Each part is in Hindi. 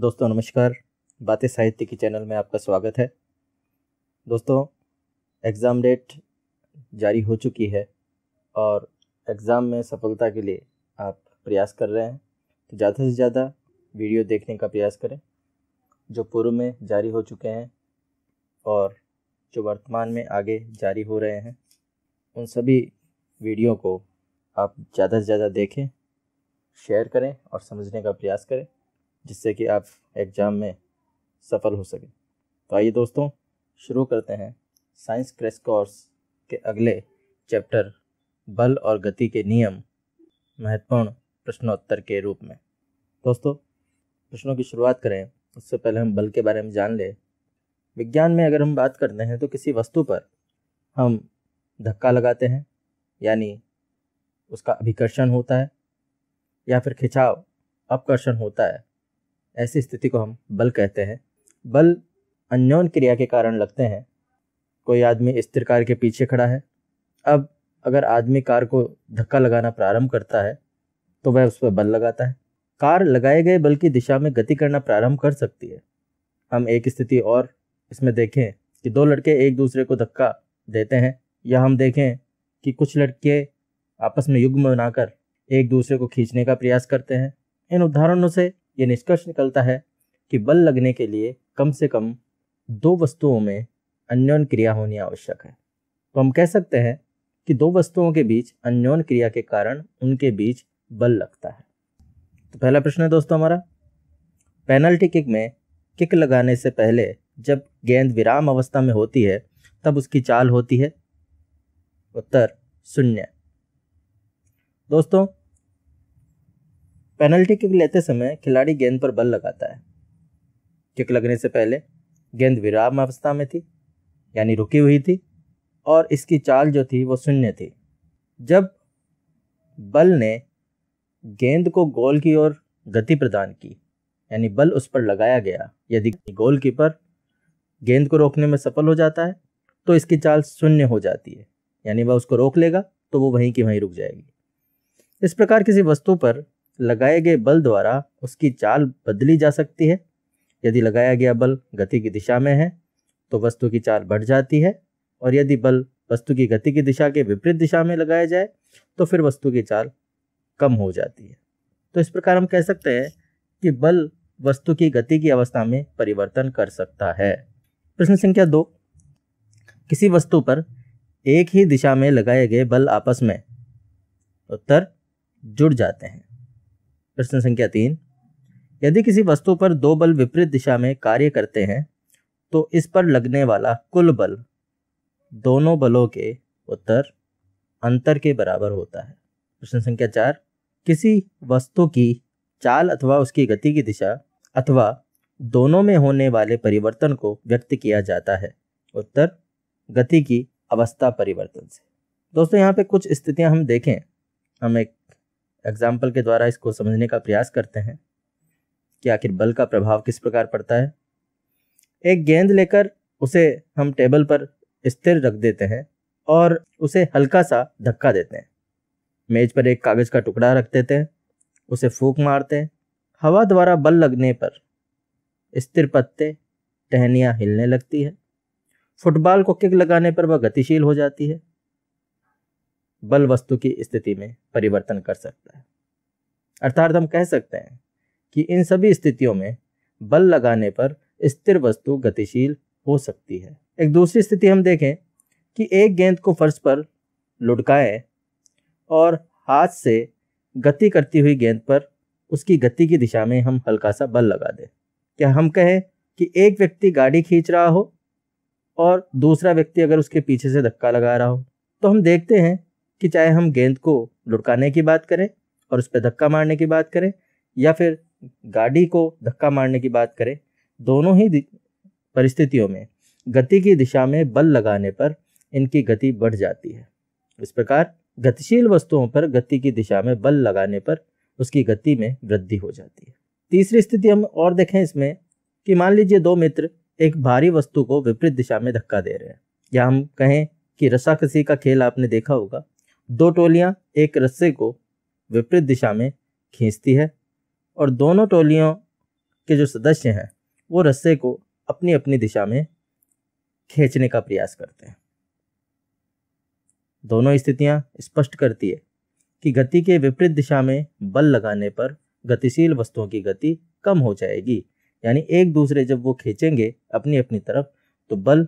दोस्तों नमस्कार बातें साहित्य की चैनल में आपका स्वागत है दोस्तों एग्ज़ाम डेट जारी हो चुकी है और एग्ज़ाम में सफलता के लिए आप प्रयास कर रहे हैं तो ज़्यादा से ज़्यादा वीडियो देखने का प्रयास करें जो पूर्व में जारी हो चुके हैं और जो वर्तमान में आगे जारी हो रहे हैं उन सभी वीडियो को आप ज़्यादा से ज़्यादा देखें शेयर करें और समझने का प्रयास करें जिससे कि आप एग्ज़ाम में सफल हो सकें तो आइए दोस्तों शुरू करते हैं साइंस क्रेस कोर्स के अगले चैप्टर बल और गति के नियम महत्वपूर्ण प्रश्नोत्तर के रूप में दोस्तों प्रश्नों की शुरुआत करें उससे पहले हम बल के बारे में जान लें विज्ञान में अगर हम बात करते हैं तो किसी वस्तु पर हम धक्का लगाते हैं यानी उसका अभिकर्षण होता है या फिर खिंचाव अपकर्षण होता है ऐसी स्थिति को हम बल कहते हैं बल अन्योन क्रिया के कारण लगते हैं कोई आदमी स्थिर कार के पीछे खड़ा है अब अगर आदमी कार को धक्का लगाना प्रारंभ करता है तो वह उस पर बल लगाता है कार लगाए गए बल की दिशा में गति करना प्रारंभ कर सकती है हम एक स्थिति और इसमें देखें कि दो लड़के एक दूसरे को धक्का देते हैं या हम देखें कि कुछ लड़के आपस में युग्म बनाकर एक दूसरे को खींचने का प्रयास करते हैं इन उदाहरणों से ये निष्कर्ष निकलता है कि बल लगने के लिए कम से कम दो वस्तुओं में अन्योन क्रिया होनी आवश्यक है तो हम कह सकते हैं कि दो वस्तुओं के बीच अन्योन क्रिया के कारण उनके बीच बल लगता है तो पहला प्रश्न है दोस्तों हमारा पेनल्टी किक में किक लगाने से पहले जब गेंद विराम अवस्था में होती है तब उसकी चाल होती है उत्तर शून्य दोस्तों पेनल्टी किक लेते समय खिलाड़ी गेंद पर बल लगाता है किक लगने से पहले गेंद विराम अवस्था में थी यानी रुकी हुई थी और इसकी चाल जो थी वो शून्य थी जब बल ने गेंद को गोल की ओर गति प्रदान की यानी बल उस पर लगाया गया यदि गोलकीपर गेंद को रोकने में सफल हो जाता है तो इसकी चाल शून्य हो जाती है यानी वह उसको रोक लेगा तो वो वहीं की वहीं रुक जाएगी इस प्रकार किसी वस्तु पर लगाए गए बल द्वारा उसकी चाल बदली जा सकती है यदि लगाया गया बल गति की दिशा में है तो वस्तु की चाल बढ़ जाती है और यदि बल वस्तु की गति की दिशा के विपरीत दिशा में लगाया जाए तो फिर वस्तु की चाल कम हो जाती है तो इस प्रकार हम कह सकते हैं कि बल वस्तु की गति की अवस्था में परिवर्तन कर सकता है प्रश्न संख्या दो किसी वस्तु पर एक ही दिशा में लगाए गए बल आपस में उत्तर जुड़ जाते हैं प्रश्न संख्या तीन यदि किसी वस्तु पर दो बल विपरीत दिशा में कार्य करते हैं तो इस पर लगने वाला कुल बल दोनों बलों के उत्तर अंतर के बराबर होता है प्रश्न संख्या चार किसी वस्तु की चाल अथवा उसकी गति की दिशा अथवा दोनों में होने वाले परिवर्तन को व्यक्त किया जाता है उत्तर गति की अवस्था परिवर्तन से दोस्तों यहाँ पे कुछ स्थितियाँ हम देखें हम एक एग्जाम्पल के द्वारा इसको समझने का प्रयास करते हैं कि आखिर बल का प्रभाव किस प्रकार पड़ता है एक गेंद लेकर उसे हम टेबल पर स्थिर रख देते हैं और उसे हल्का सा धक्का देते हैं मेज पर एक कागज़ का टुकड़ा रख देते हैं उसे फूक मारते हैं हवा द्वारा बल लगने पर स्थिर पत्ते टहनियाँ हिलने लगती है फुटबॉल को किक लगाने पर वह गतिशील हो जाती है बल वस्तु की स्थिति में परिवर्तन कर सकता है अर्थात हम कह सकते हैं कि इन सभी स्थितियों में बल लगाने पर स्थिर वस्तु गतिशील हो सकती है एक दूसरी स्थिति हम देखें कि एक गेंद को फर्श पर लुटकाएं और हाथ से गति करती हुई गेंद पर उसकी गति की दिशा में हम हल्का सा बल लगा दें क्या हम कहें कि एक व्यक्ति गाड़ी खींच रहा हो और दूसरा व्यक्ति अगर उसके पीछे से धक्का लगा रहा हो तो हम देखते हैं कि चाहे हम गेंद को लुढ़काने की बात करें और उस पर धक्का मारने की बात करें या फिर गाड़ी को धक्का मारने की बात करें दोनों ही परिस्थितियों में गति की दिशा में बल लगाने पर इनकी गति बढ़ जाती है इस प्रकार गतिशील वस्तुओं पर गति की दिशा में बल लगाने पर उसकी गति में वृद्धि हो जाती है तीसरी स्थिति हम और देखें इसमें कि मान लीजिए दो मित्र एक भारी वस्तु को विपरीत दिशा में धक्का दे रहे हैं या हम कहें कि रस्साकसी का खेल आपने देखा होगा दो टोलियाँ एक रस्से को विपरीत दिशा में खींचती है और दोनों टोलियों के जो सदस्य हैं वो रस्से को अपनी अपनी दिशा में खींचने का प्रयास करते हैं दोनों स्थितियां स्पष्ट करती है कि गति के विपरीत दिशा में बल लगाने पर गतिशील वस्तुओं की गति कम हो जाएगी यानी एक दूसरे जब वो खींचेंगे अपनी अपनी तरफ तो बल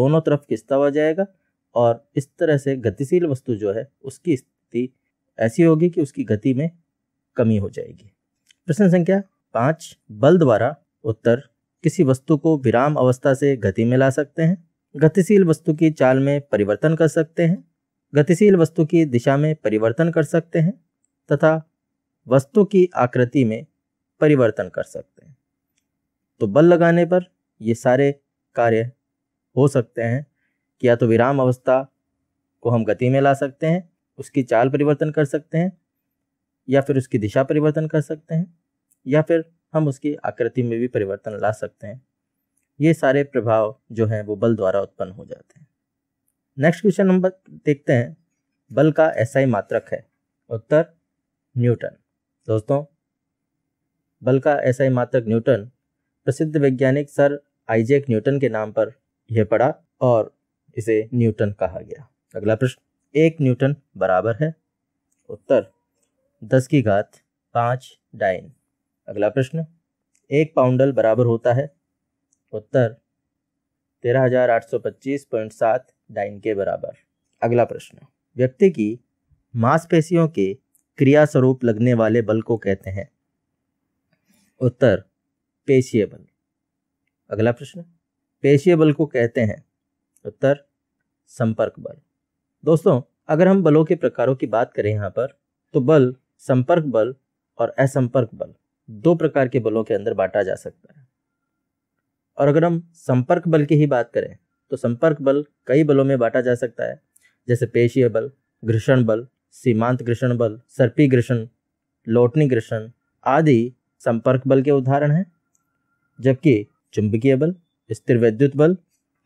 दोनों तरफ किसता हुआ जाएगा और इस तरह से गतिशील वस्तु जो है उसकी स्थिति ऐसी होगी कि उसकी गति में कमी हो जाएगी प्रश्न संख्या पाँच बल द्वारा उत्तर किसी वस्तु को विराम अवस्था से गति में ला सकते हैं गतिशील वस्तु की चाल में परिवर्तन कर सकते हैं गतिशील वस्तु की दिशा में परिवर्तन कर सकते हैं तथा वस्तु की आकृति में परिवर्तन कर सकते हैं तो बल लगाने पर ये सारे कार्य हो सकते हैं या तो विराम अवस्था को हम गति में ला सकते हैं उसकी चाल परिवर्तन कर सकते हैं या फिर उसकी दिशा परिवर्तन कर सकते हैं या फिर हम उसकी आकृति में भी परिवर्तन ला सकते हैं ये सारे प्रभाव जो हैं वो बल द्वारा उत्पन्न हो जाते हैं नेक्स्ट क्वेश्चन नंबर देखते हैं बल का ऐसा ही मात्रक है उत्तर न्यूटन दोस्तों बल का ऐसा ही मात्रक न्यूटन प्रसिद्ध वैज्ञानिक सर आइजेक न्यूटन के नाम पर यह पड़ा और इसे न्यूटन कहा गया अगला प्रश्न एक न्यूटन बराबर है उत्तर दस की घात पाँच डाइन अगला प्रश्न एक पाउंडल बराबर होता है उत्तर तेरह हजार आठ सौ पच्चीस पॉइंट सात डाइन के बराबर अगला प्रश्न व्यक्ति की मांसपेशियों के क्रिया स्वरूप लगने वाले बल को कहते हैं उत्तर पेशीय बल अगला प्रश्न पेशीय बल को कहते हैं उत्तर संपर्क बल दोस्तों अगर हम बलों के प्रकारों की बात करें यहाँ पर तो बल संपर्क बल और असंपर्क बल दो प्रकार के बलों के अंदर बांटा जा सकता है और अगर हम संपर्क बल की ही बात करें तो संपर्क बल कई बलों में बांटा जा सकता है जैसे पेशीय बल घृषण बल सीमांत घृषण बल सर्पी घृषण लोटनी घर्षण आदि संपर्क बल के उदाहरण हैं जबकि चुंबकीय बल स्थिर विद्युत बल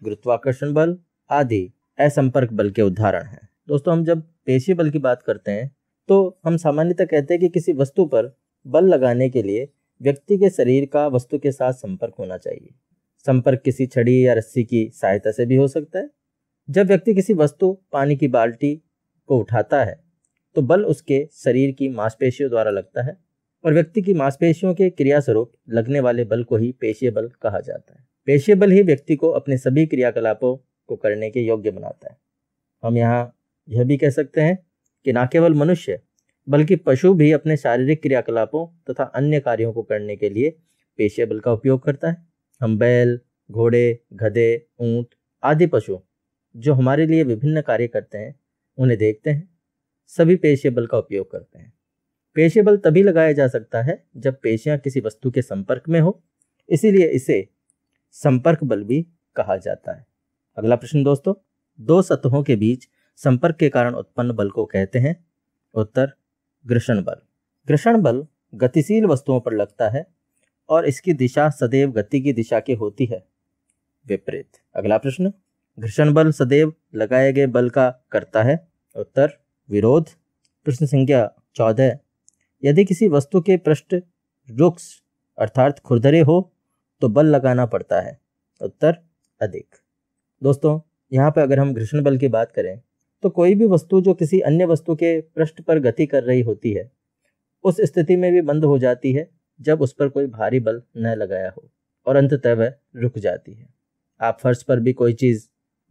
गुरुत्वाकर्षण बल आदि असंपर्क बल के उदाहरण हैं दोस्तों हम जब पेशी बल की बात करते हैं तो हम सामान्यतः कहते हैं कि किसी वस्तु पर बल लगाने के लिए व्यक्ति के शरीर का वस्तु के साथ संपर्क होना चाहिए संपर्क किसी छड़ी या रस्सी की सहायता से भी हो सकता है जब व्यक्ति किसी वस्तु पानी की बाल्टी को उठाता है तो बल उसके शरीर की मांसपेशियों द्वारा लगता है और व्यक्ति की मांसपेशियों के क्रियास्वरूप लगने वाले बल को ही पेशीय बल कहा जाता है पेशेबल ही व्यक्ति को अपने सभी क्रियाकलापों को करने के योग्य बनाता है हम यहाँ यह भी कह सकते हैं कि न केवल मनुष्य बल्कि पशु भी अपने शारीरिक क्रियाकलापों तथा अन्य कार्यों को करने के लिए पेशेबल का उपयोग करता है हम बैल घोड़े गधे ऊंट आदि पशु जो हमारे लिए विभिन्न कार्य करते हैं उन्हें देखते हैं सभी पेशेबल का उपयोग करते हैं पेशेबल तभी लगाया जा सकता है जब पेशियां किसी वस्तु के संपर्क में हो इसीलिए इसे संपर्क बल भी कहा जाता है अगला प्रश्न दोस्तों दो सतहों के बीच संपर्क के कारण उत्पन्न बल को कहते हैं उत्तर घर्षण बल घर्षण बल गतिशील वस्तुओं पर लगता है और इसकी दिशा सदैव गति की दिशा की होती है विपरीत अगला प्रश्न घर्षण बल सदैव लगाए गए बल का करता है उत्तर विरोध प्रश्न संख्या चौदह यदि किसी वस्तु के पृष्ठ रुक्ष अर्थात खुरदरे हो तो बल लगाना पड़ता है उत्तर अधिक दोस्तों यहाँ पर अगर हम घर्षण बल की बात करें तो कोई भी वस्तु जो किसी अन्य वस्तु के पृष्ठ पर गति कर रही होती है उस स्थिति में भी बंद हो जाती है जब उस पर कोई भारी बल न लगाया हो और अंततः वह रुक जाती है आप फर्श पर भी कोई चीज़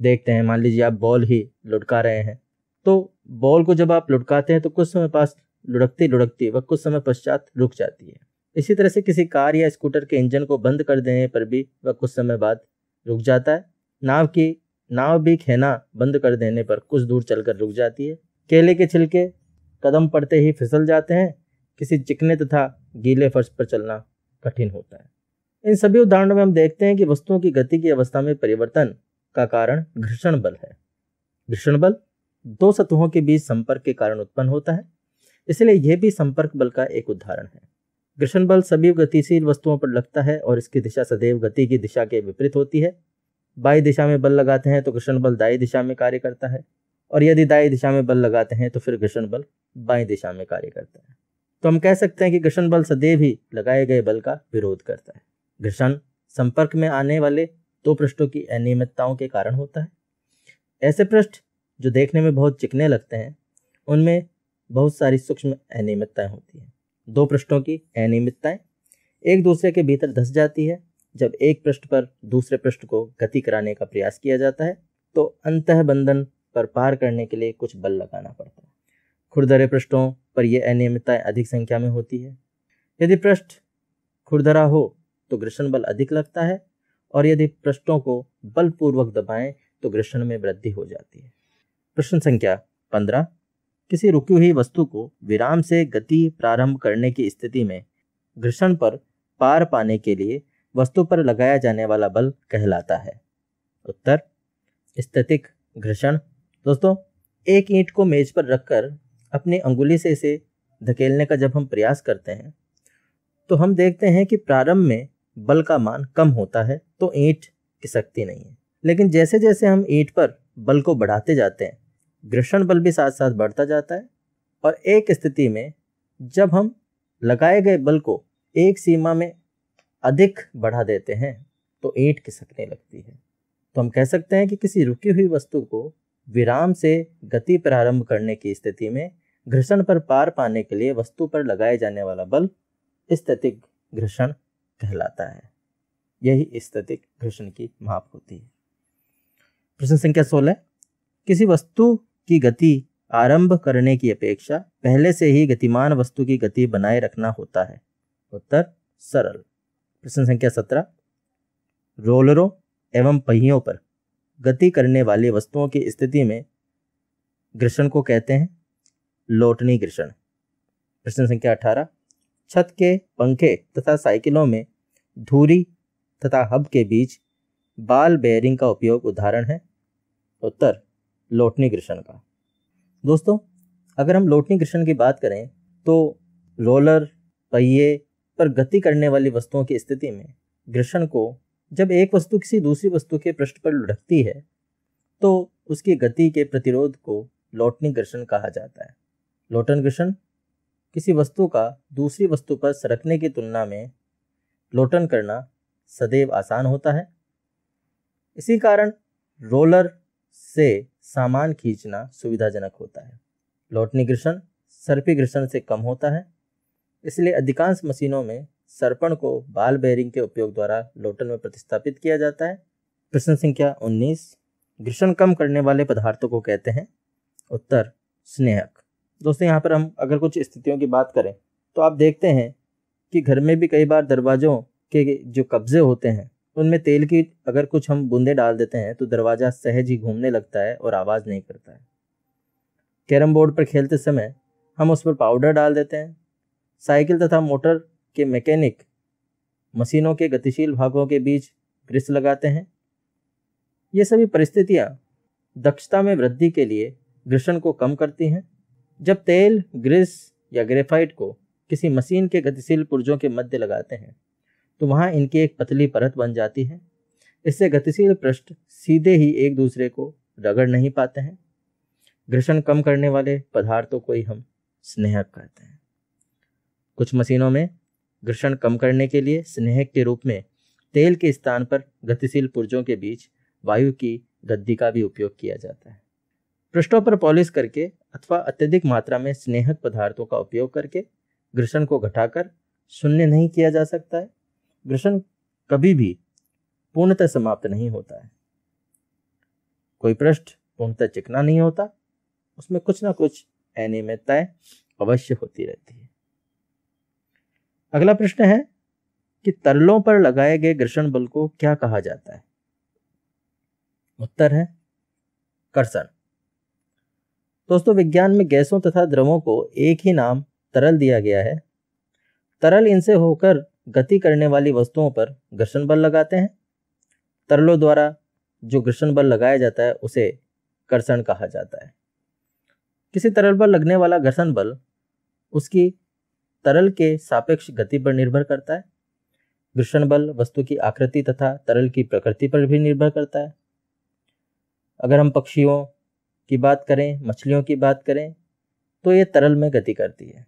देखते हैं मान लीजिए आप बॉल ही लुढ़का रहे हैं तो बॉल को जब आप लुढ़काते हैं तो कुछ समय पास लुढ़कती लुढ़कती वह कुछ समय पश्चात रुक जाती है इसी तरह से किसी कार या स्कूटर के इंजन को बंद कर देने पर भी वह कुछ समय बाद रुक जाता है नाव की नाव भी खेना बंद कर देने पर कुछ दूर चलकर रुक जाती है केले के छिलके कदम पड़ते ही फिसल जाते हैं किसी चिकने तथा गीले फर्श पर चलना कठिन होता है इन सभी उदाहरणों में हम देखते हैं कि वस्तुओं की गति की अवस्था में परिवर्तन का कारण घर्षण बल है घर्षण बल दो सतहों के बीच संपर्क के कारण उत्पन्न होता है इसलिए यह भी संपर्क बल का एक उदाहरण है घर्षण बल सभी गतिशील वस्तुओं पर लगता है और इसकी दिशा सदैव गति की दिशा के विपरीत होती है बाई दिशा में बल लगाते हैं तो घर्षण बल दाई दिशा में कार्य करता है और यदि दाई दिशा में बल लगाते हैं तो फिर घर्षण बल बाई दिशा में कार्य करता है तो हम कह सकते हैं कि घर्षण बल सदैव ही लगाए गए बल का विरोध करता है घर्षण संपर्क में आने वाले दो पृष्ठों की अनियमितताओं के कारण होता है ऐसे पृष्ठ जो देखने में बहुत चिकने लगते हैं उनमें बहुत सारी सूक्ष्म अनियमितताएं होती हैं दो पृष्ठों की अनियमितताएं एक दूसरे के भीतर धस जाती है जब एक पृष्ठ पर दूसरे पृष्ठ को गति कराने का प्रयास किया जाता है तो अंत बंधन पर पार करने के लिए कुछ बल लगाना पड़ता है खुरदरे पृष्ठों पर यह अनियमितताएं अधिक संख्या में होती है यदि पृष्ठ खुरदरा हो तो घर्षण बल अधिक लगता है और यदि पृष्ठों को बलपूर्वक दबाएं तो घर्षण में वृद्धि हो जाती है प्रश्न संख्या पंद्रह किसी रुकी हुई वस्तु को विराम से गति प्रारंभ करने की स्थिति में घर्षण पर पार पाने के लिए वस्तु पर लगाया जाने वाला बल कहलाता है उत्तर स्थितिक घर्षण दोस्तों एक ईंट को मेज पर रखकर अपनी अंगुली से इसे धकेलने का जब हम प्रयास करते हैं तो हम देखते हैं कि प्रारंभ में बल का मान कम होता है तो ईंट की शक्ति नहीं है लेकिन जैसे जैसे हम ईंट पर बल को बढ़ाते जाते हैं घर्षण बल भी साथ साथ बढ़ता जाता है और एक स्थिति में जब हम लगाए गए बल को एक सीमा में अधिक बढ़ा देते हैं तो ईंट खिसकने लगती है तो हम कह सकते हैं कि किसी रुकी हुई वस्तु को विराम से गति प्रारंभ करने की स्थिति में घर्षण पर पार पाने के लिए वस्तु पर लगाए जाने वाला बल स्थितिक घर्षण कहलाता है यही स्थितिक घर्षण की माप होती है प्रश्न संख्या सोलह किसी वस्तु की गति आरंभ करने की अपेक्षा पहले से ही गतिमान वस्तु की गति बनाए रखना होता है उत्तर सरल प्रश्न संख्या सत्रह रोलरों एवं पहियों पर गति करने वाली वस्तुओं की स्थिति में घर्षण को कहते हैं लोटनी घर्षण प्रश्न संख्या अठारह छत के पंखे तथा साइकिलों में धूरी तथा हब के बीच बाल बेयरिंग का उपयोग उदाहरण है उत्तर लोटनी कृष्ण का दोस्तों अगर हम लोटनी कृष्ण की बात करें तो रोलर पहिए पर गति करने वाली वस्तुओं की स्थिति में घृषण को जब एक वस्तु किसी दूसरी वस्तु के पृष्ठ पर लुढ़कती है तो उसकी गति के प्रतिरोध को लोटनी घर्षण कहा जाता है लोटन घर्षण किसी वस्तु का दूसरी वस्तु पर सरकने की तुलना में लोटन करना सदैव आसान होता है इसी कारण रोलर से सामान खींचना सुविधाजनक होता है लौटनी घर्षण सर्पी घर्षण से कम होता है इसलिए अधिकांश मशीनों में सर्पण को बाल बेयरिंग के उपयोग द्वारा लोटन में प्रतिस्थापित किया जाता है प्रश्न संख्या उन्नीस घर्षण कम करने वाले पदार्थों को कहते हैं उत्तर स्नेहक दोस्तों यहाँ पर हम अगर कुछ स्थितियों की बात करें तो आप देखते हैं कि घर में भी कई बार दरवाज़ों के जो कब्जे होते हैं उनमें तेल की अगर कुछ हम बूंदे डाल देते हैं तो दरवाज़ा सहज ही घूमने लगता है और आवाज़ नहीं करता है कैरम बोर्ड पर खेलते समय हम उस पर पाउडर डाल देते हैं साइकिल तथा मोटर के मैकेनिक मशीनों के गतिशील भागों के बीच ग्रिस लगाते हैं ये सभी परिस्थितियाँ दक्षता में वृद्धि के लिए घर्षण को कम करती हैं जब तेल ग्रिस या ग्रेफाइट को किसी मशीन के गतिशील पुर्जों के मध्य लगाते हैं तो वहाँ इनकी एक पतली परत बन जाती है इससे गतिशील पृष्ठ सीधे ही एक दूसरे को रगड़ नहीं पाते हैं घर्षण कम करने वाले पदार्थों को ही हम स्नेहक कहते हैं कुछ मशीनों में घर्षण कम करने के लिए स्नेहक के रूप में तेल के स्थान पर गतिशील पुर्जों के बीच वायु की गद्दी का भी उपयोग किया जाता है पृष्ठों पर पॉलिश करके अथवा अत्यधिक मात्रा में स्नेहक पदार्थों का उपयोग करके घर्षण को घटाकर शून्य नहीं किया जा सकता है ग्रसन कभी भी पूर्णतः समाप्त नहीं होता है कोई पृष्ठ पूर्णतः चिकना नहीं होता उसमें कुछ ना कुछ अनियमितताएं अवश्य होती रहती है अगला प्रश्न है कि तरलों पर लगाए गए घर्षण बल को क्या कहा जाता है उत्तर है कर्षण दोस्तों विज्ञान में गैसों तथा द्रवों को एक ही नाम तरल दिया गया है तरल इनसे होकर गति करने वाली वस्तुओं पर घर्षण बल लगाते हैं तरलों द्वारा जो घर्षण बल लगाया जाता है उसे कर्षण कहा जाता है किसी तरल पर लगने वाला घर्षण बल उसकी तरल के सापेक्ष गति पर निर्भर करता है घर्षण बल वस्तु की आकृति तथा तरल की प्रकृति पर भी निर्भर करता है अगर हम पक्षियों की बात करें मछलियों की बात करें तो ये तरल में गति करती है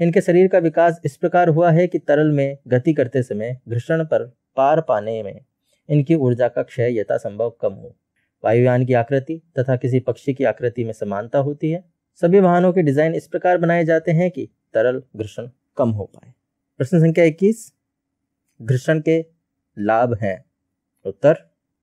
इनके शरीर का विकास इस प्रकार हुआ है कि तरल में गति करते समय घर्षण पर पार पाने में इनकी ऊर्जा का क्षय यथासंभव कम हो वायुयान की आकृति तथा किसी पक्षी की आकृति में समानता होती है सभी वाहनों के डिजाइन इस प्रकार बनाए जाते हैं कि तरल घर्षण कम हो पाए प्रश्न संख्या इक्कीस घर्षण के लाभ हैं उत्तर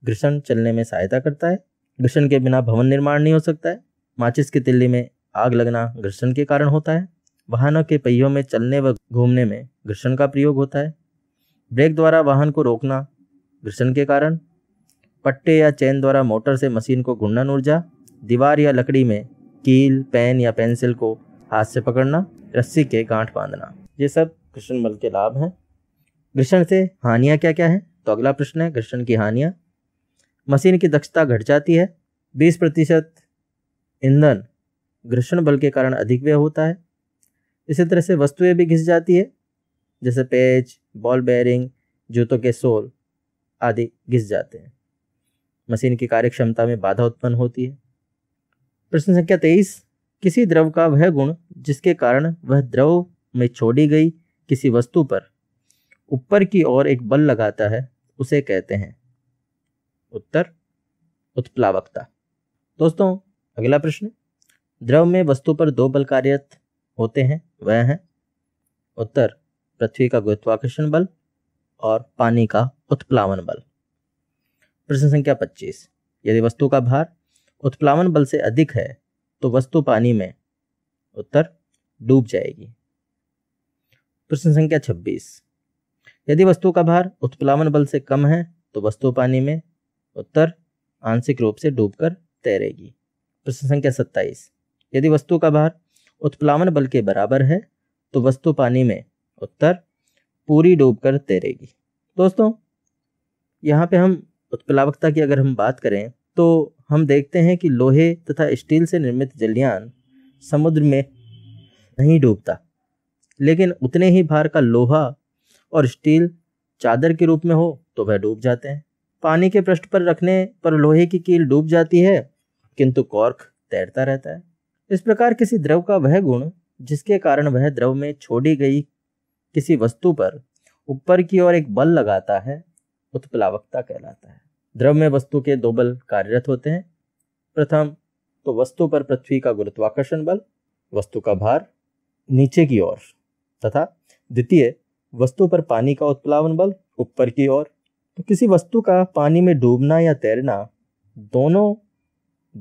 घर्षण चलने में सहायता करता है घर्षण के बिना भवन निर्माण नहीं हो सकता है माचिस की तिल्ली में आग लगना घर्षण के कारण होता है वाहनों के पहियों में चलने व घूमने में घर्षण का प्रयोग होता है ब्रेक द्वारा वाहन को रोकना घर्षण के कारण पट्टे या चैन द्वारा मोटर से मशीन को घूर्णन ऊर्जा दीवार या लकड़ी में कील पेन या पेंसिल को हाथ से पकड़ना रस्सी के गांठ बांधना ये सब घर्षण बल के लाभ हैं घर्षण से हानियाँ क्या क्या हैं तो अगला प्रश्न है घर्षण की हानियाँ मशीन की दक्षता घट जाती है बीस प्रतिशत ईंधन घर्षण बल के कारण अधिक व्यय होता है इसी तरह से वस्तुएं भी घिस जाती है जैसे पेच बॉल बेयरिंग जूतों के सोल आदि घिस जाते हैं मशीन की कार्यक्षमता में बाधा उत्पन्न होती है प्रश्न संख्या तेईस किसी द्रव का वह गुण जिसके कारण वह द्रव में छोड़ी गई किसी वस्तु पर ऊपर की ओर एक बल लगाता है उसे कहते हैं उत्तर उत्प्लावकता दोस्तों अगला प्रश्न द्रव में वस्तु पर दो बल कार्यरत होते हैं वह हैं उत्तर पृथ्वी का गुरुत्वाकर्षण बल और पानी का उत्प्लावन बल प्रश्न संख्या 25 यदि वस्तु का भार उत्प्लावन बल से अधिक है तो वस्तु पानी में उत्तर डूब जाएगी प्रश्न संख्या 26 यदि वस्तु का भार उत्प्लावन बल से कम है तो वस्तु पानी में उत्तर आंशिक रूप से डूबकर तैरेगी प्रश्न संख्या 27 यदि वस्तु का भार उत्प्लावन बल के बराबर है तो वस्तु पानी में उत्तर पूरी डूबकर तैरेगी दोस्तों यहाँ पे हम उत्प्लावकता की अगर हम बात करें तो हम देखते हैं कि लोहे तथा स्टील से निर्मित जलयान समुद्र में नहीं डूबता लेकिन उतने ही भार का लोहा और स्टील चादर के रूप में हो तो वह डूब जाते हैं पानी के पृष्ठ पर रखने पर लोहे की कील डूब जाती है किंतु कॉर्क तैरता रहता है इस प्रकार किसी द्रव का वह गुण जिसके कारण वह द्रव में छोड़ी गई किसी वस्तु पर ऊपर की ओर एक बल लगाता है उत्प्लावकता कहलाता है द्रव में वस्तु के दो बल कार्यरत होते हैं प्रथम तो वस्तु पर पृथ्वी का गुरुत्वाकर्षण बल वस्तु का भार नीचे की ओर तथा द्वितीय वस्तु पर पानी का उत्प्लावन बल ऊपर की ओर तो किसी वस्तु का पानी में डूबना या तैरना दोनों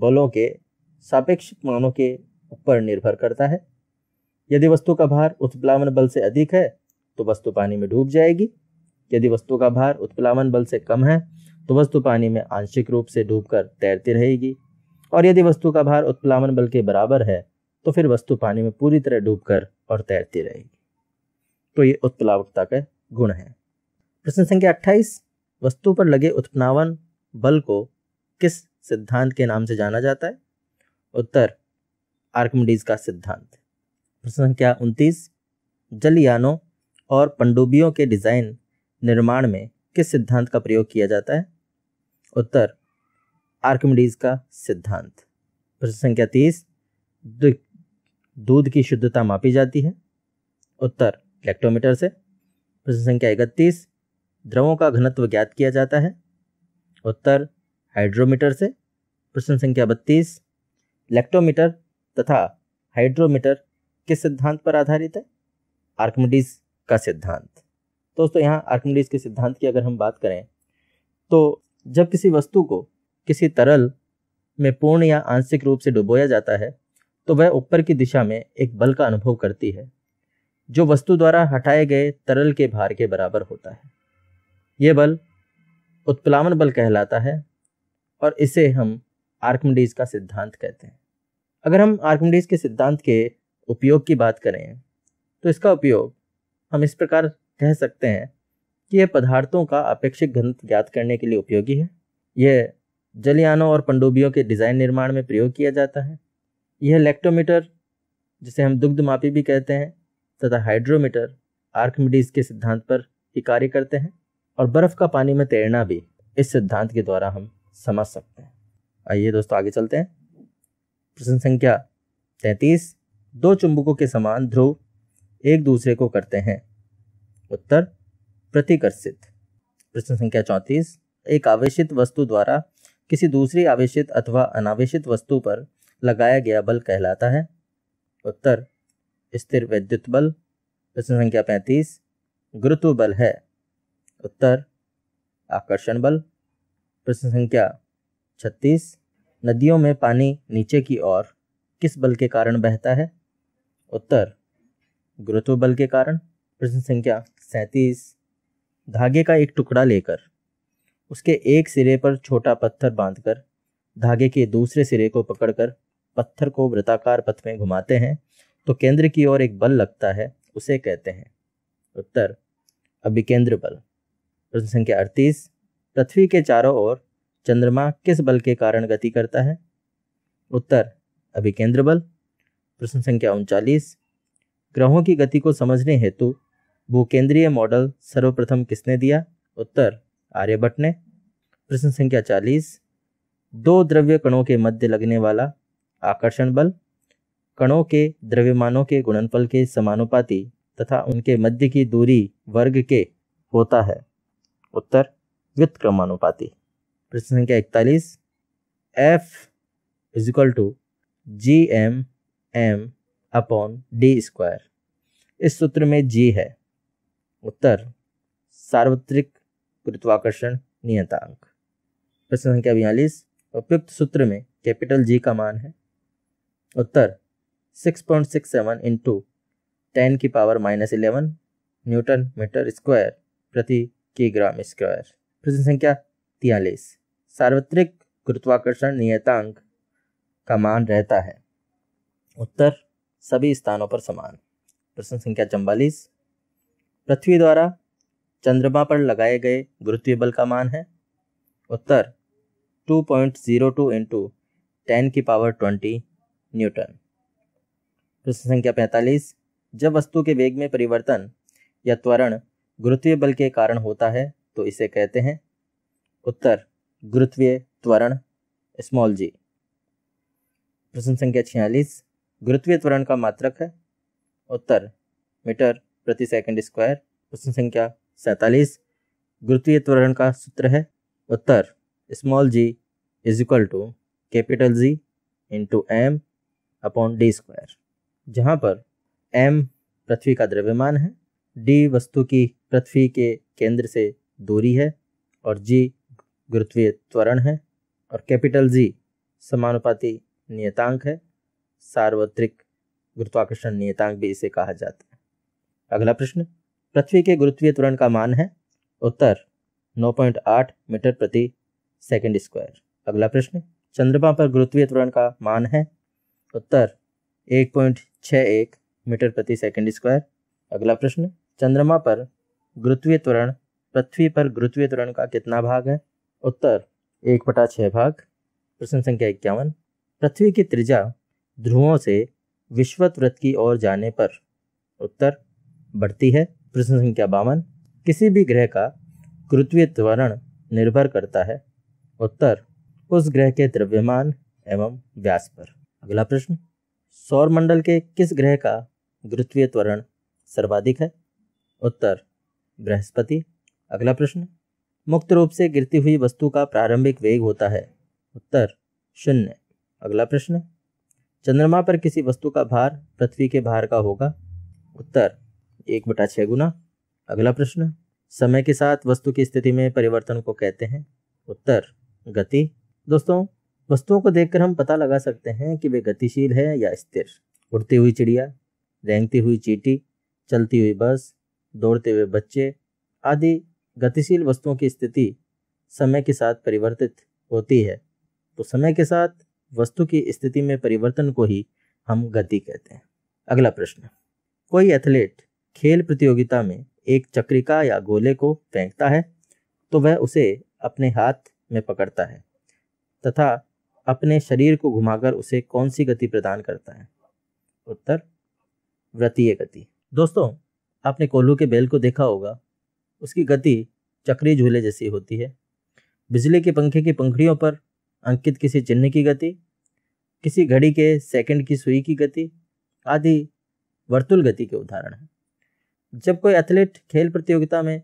बलों के सापेक्षिक मानों के ऊपर निर्भर करता है यदि वस्तु का भार उत्प्लावन बल से अधिक है तो वस्तु पानी में डूब जाएगी यदि वस्तु का भार उत्प्लावन बल से कम है तो वस्तु पानी में आंशिक रूप से डूबकर तैरती रहेगी और यदि वस्तु का भार उत्प्लावन बल के बराबर है तो फिर वस्तु पानी में पूरी तरह डूबकर और तैरती रहेगी तो ये उत्प्लावकता के गुण है प्रश्न संख्या अट्ठाईस वस्तु पर लगे उत्पनावन बल को किस सिद्धांत के नाम से जाना जाता है उत्तर आर्कमिडीज का सिद्धांत प्रश्न संख्या उनतीस जलयानों और पंडुबियों के डिज़ाइन निर्माण में किस सिद्धांत का प्रयोग किया जाता है उत्तर आर्कमिडीज का सिद्धांत प्रश्न संख्या तीस दूध की शुद्धता मापी जाती है उत्तर इलेक्ट्रोमीटर से प्रश्न संख्या इकतीस द्रवों का घनत्व ज्ञात किया जाता है उत्तर हाइड्रोमीटर से प्रश्न संख्या बत्तीस इलेक्ट्रोमीटर तथा हाइड्रोमीटर किस सिद्धांत पर आधारित है आर्कमिडीज का सिद्धांत दोस्तों यहाँ आर्कमिडीज के सिद्धांत की अगर हम बात करें तो जब किसी वस्तु को किसी तरल में पूर्ण या आंशिक रूप से डुबोया जाता है तो वह ऊपर की दिशा में एक बल का अनुभव करती है जो वस्तु द्वारा हटाए गए तरल के भार के बराबर होता है ये बल उत्प्लावन बल कहलाता है और इसे हम आर्कमिडीज का सिद्धांत कहते हैं अगर हम आर्कमिडीज के सिद्धांत के उपयोग की बात करें तो इसका उपयोग हम इस प्रकार कह सकते हैं कि यह पदार्थों का अपेक्षित घनत्व ज्ञात करने के लिए उपयोगी है यह जलयानों और पंडुबियों के डिज़ाइन निर्माण में प्रयोग किया जाता है यह लेक्टोमीटर जिसे हम दुग्ध मापी भी कहते हैं तथा हाइड्रोमीटर आर्कमिडीज के सिद्धांत पर ही कार्य करते हैं और बर्फ़ का पानी में तैरना भी इस सिद्धांत के द्वारा हम समझ सकते हैं आइए दोस्तों आगे चलते हैं प्रश्न संख्या तैतीस दो चुंबकों के समान ध्रुव एक दूसरे को करते हैं उत्तर प्रतिकर्षित प्रश्न संख्या चौंतीस एक आवेशित वस्तु द्वारा किसी दूसरी आवेशित अथवा अनावेशित वस्तु पर लगाया गया बल कहलाता है उत्तर स्थिर वैद्युत बल प्रश्न संख्या पैंतीस गुरुत्व बल है उत्तर आकर्षण बल प्रश्न संख्या छत्तीस नदियों में पानी नीचे की ओर किस बल के कारण बहता है उत्तर गुरुत्व बल के कारण प्रश्न संख्या सैंतीस धागे का एक टुकड़ा लेकर उसके एक सिरे पर छोटा पत्थर बांधकर धागे के दूसरे सिरे को पकड़कर पत्थर को वृताकार पथ में घुमाते हैं तो केंद्र की ओर एक बल लगता है उसे कहते हैं उत्तर अभिकेंद्र बल प्रश्न संख्या अड़तीस पृथ्वी के चारों ओर चंद्रमा किस बल के कारण गति करता है उत्तर अभिकेंद्र बल प्रश्न संख्या उनचालीस ग्रहों की गति को समझने हेतु भूकेंद्रीय मॉडल सर्वप्रथम किसने दिया उत्तर आर्यभट्ट ने प्रश्न संख्या चालीस दो द्रव्य कणों के मध्य लगने वाला आकर्षण बल कणों के द्रव्यमानों के गुणनफल के समानुपाती तथा उनके मध्य की दूरी वर्ग के होता है उत्तर क्रमानुपाती प्रश्न संख्या इकतालीस F is equal to G M M upon D square इस सूत्र में जी है उत्तर सार्वत्रिक गुरुत्वाकर्षण नियतांक प्रश्न संख्या बयालीस उपयुक्त सूत्र में कैपिटल जी का मान है उत्तर six point six seven into ten की power minus eleven newton metre square प्रति किग्राम स्क्वायर प्रश्न संख्या तियालीस सार्वत्रिक गुरुत्वाकर्षण नियतांक का मान रहता है उत्तर सभी स्थानों पर समान प्रश्न संख्या चंबालीस पृथ्वी द्वारा चंद्रमा पर लगाए गए गुरुत्वीय बल का मान है उत्तर 2.02 point zero two into ten की पावर ट्वेंटी न्यूटन प्रश्न संख्या पैंतालीस जब वस्तु के वेग में परिवर्तन या त्वरण गुरुत्वीय बल के कारण होता है तो इसे कहते हैं उत्तर गुरुत्वीय त्वरण स्मॉल जी प्रश्न संख्या छियालीस गुरुत्वीय त्वरण का मात्रक है उत्तर मीटर प्रति सेकंड स्क्वायर प्रश्न संख्या सैतालीस गुरुत्वीय त्वरण का सूत्र है उत्तर small G is equal to capital G into M upon D square जहाँ पर एम पृथ्वी का द्रव्यमान है डी वस्तु की पृथ्वी के केंद्र से दूरी है और जी गुरुत्वीय त्वरण है और कैपिटल जी समानुपाती नियतांक है सार्वत्रिक गुरुत्वाकर्षण नियतांक भी इसे कहा जाता है अगला प्रश्न पृथ्वी के गुरुत्वीय त्वरण का मान है उत्तर 9.8 मीटर प्रति सेकंड स्क्वायर अगला प्रश्न चंद्रमा पर गुरुत्वीय त्वरण का मान है उत्तर 1.61 मीटर प्रति सेकंड स्क्वायर अगला प्रश्न चंद्रमा पर गुरुत्वीय त्वरण पृथ्वी पर गुरुत्वीय त्वरण का कितना भाग है उत्तर एक बटा छः भाग प्रश्न संख्या इक्यावन पृथ्वी की त्रिज्या ध्रुवों से विश्वत व्रत की ओर जाने पर उत्तर बढ़ती है प्रश्न संख्या बावन किसी भी ग्रह का गुरुत्वीय त्वरण निर्भर करता है उत्तर उस ग्रह के द्रव्यमान एवं व्यास पर अगला प्रश्न सौरमंडल के किस ग्रह का गुरुत्वीय त्वरण सर्वाधिक है उत्तर बृहस्पति अगला प्रश्न मुक्त रूप से गिरती हुई वस्तु का प्रारंभिक वेग होता है उत्तर शून्य अगला प्रश्न चंद्रमा पर किसी वस्तु का भार पृथ्वी के भार का होगा उत्तर एक बटा छः गुना अगला प्रश्न समय के साथ वस्तु की स्थिति में परिवर्तन को कहते हैं उत्तर गति दोस्तों वस्तुओं को देखकर हम पता लगा सकते हैं कि वे गतिशील है या स्थिर उड़ती हुई चिड़िया रेंगती हुई चीटी चलती हुई बस दौड़ते हुए बच्चे आदि गतिशील वस्तुओं की स्थिति समय के साथ परिवर्तित होती है तो समय के साथ वस्तु की स्थिति में परिवर्तन को ही हम गति कहते हैं अगला प्रश्न कोई एथलीट खेल प्रतियोगिता में एक चक्रिका या गोले को फेंकता है तो वह उसे अपने हाथ में पकड़ता है तथा अपने शरीर को घुमाकर उसे कौन सी गति प्रदान करता है उत्तर व्रतीय गति दोस्तों आपने कोल्हू के बेल को देखा होगा उसकी गति चक्री झूले जैसी होती है बिजली के पंखे की पंखड़ियों पर अंकित किसी चिन्ह की गति किसी घड़ी के सेकंड की सुई की गति आदि वर्तुल गति के उदाहरण हैं जब कोई एथलीट खेल प्रतियोगिता में